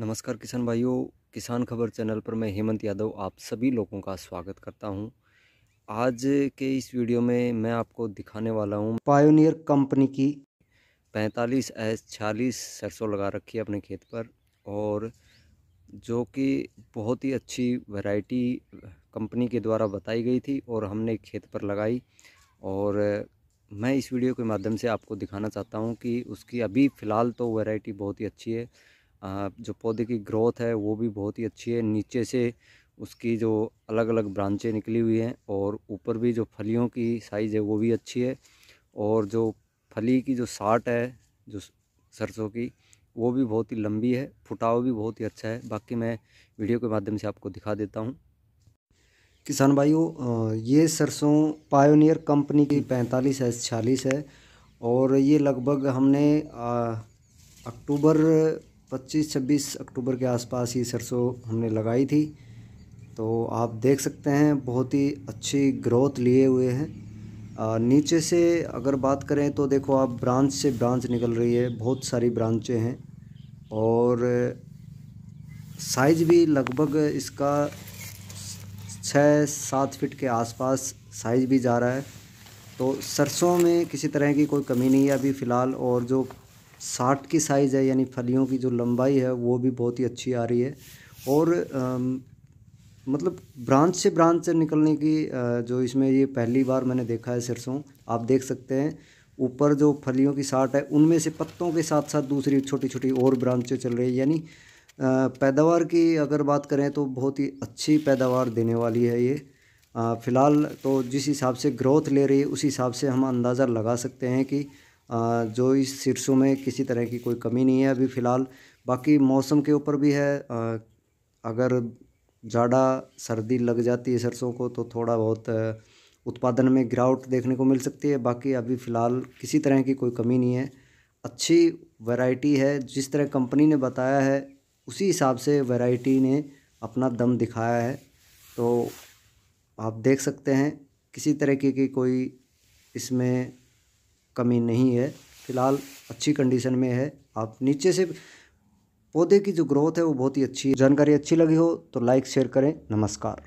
नमस्कार किसान भाइयों किसान खबर चैनल पर मैं हेमंत यादव आप सभी लोगों का स्वागत करता हूं आज के इस वीडियो में मैं आपको दिखाने वाला हूं पायोनियर कंपनी की 45 एस छियालीस सरसों लगा रखी है अपने खेत पर और जो कि बहुत ही अच्छी वैरायटी कंपनी के द्वारा बताई गई थी और हमने खेत पर लगाई और मैं इस वीडियो के माध्यम से आपको दिखाना चाहता हूँ कि उसकी अभी फ़िलहाल तो वैरायटी बहुत ही अच्छी है जो पौधे की ग्रोथ है वो भी बहुत ही अच्छी है नीचे से उसकी जो अलग अलग ब्रांचें निकली हुई हैं और ऊपर भी जो फलियों की साइज़ है वो भी अच्छी है और जो फली की जो साट है जो सरसों की वो भी बहुत ही लंबी है फुटाव भी बहुत ही अच्छा है बाकी मैं वीडियो के माध्यम से आपको दिखा देता हूँ किसान भाइयों ये सरसों पायोनियर कंपनी की पैंतालीस है छियालीस है और ये लगभग हमने अक्टूबर 25 26 अक्टूबर के आसपास ये सरसों हमने लगाई थी तो आप देख सकते हैं बहुत ही अच्छी ग्रोथ लिए हुए हैं नीचे से अगर बात करें तो देखो आप ब्रांच से ब्रांच निकल रही है बहुत सारी ब्रांचें हैं और साइज़ भी लगभग इसका छः सात फिट के आसपास साइज़ भी जा रहा है तो सरसों में किसी तरह की कोई कमी नहीं है अभी फ़िलहाल और जो साठ की साइज़ है यानी फलियों की जो लंबाई है वो भी बहुत ही अच्छी आ रही है और आ, मतलब ब्रांच से ब्रांच से निकलने की जो इसमें ये पहली बार मैंने देखा है सरसों आप देख सकते हैं ऊपर जो फलियों की साट है उनमें से पत्तों के साथ साथ दूसरी छोटी छोटी और ब्रांचें चल रही है यानी पैदावार की अगर बात करें तो बहुत ही अच्छी पैदावार देने वाली है ये फ़िलहाल तो जिस हिसाब से ग्रोथ ले रही है उस हिसाब से हम अंदाज़ा लगा सकते हैं कि जो इस सिरसों में किसी तरह की कोई कमी नहीं है अभी फ़िलहाल बाकी मौसम के ऊपर भी है अगर ज़्यादा सर्दी लग जाती है सरसों को तो थोड़ा बहुत उत्पादन में गिरावट देखने को मिल सकती है बाकी अभी फ़िलहाल किसी तरह की कोई कमी नहीं है अच्छी वैरायटी है जिस तरह कंपनी ने बताया है उसी हिसाब से वैरायटी ने अपना दम दिखाया है तो आप देख सकते हैं किसी तरह की कोई इसमें कमी नहीं है फ़िलहाल अच्छी कंडीशन में है आप नीचे से पौधे की जो ग्रोथ है वो बहुत ही अच्छी है जानकारी अच्छी लगी हो तो लाइक शेयर करें नमस्कार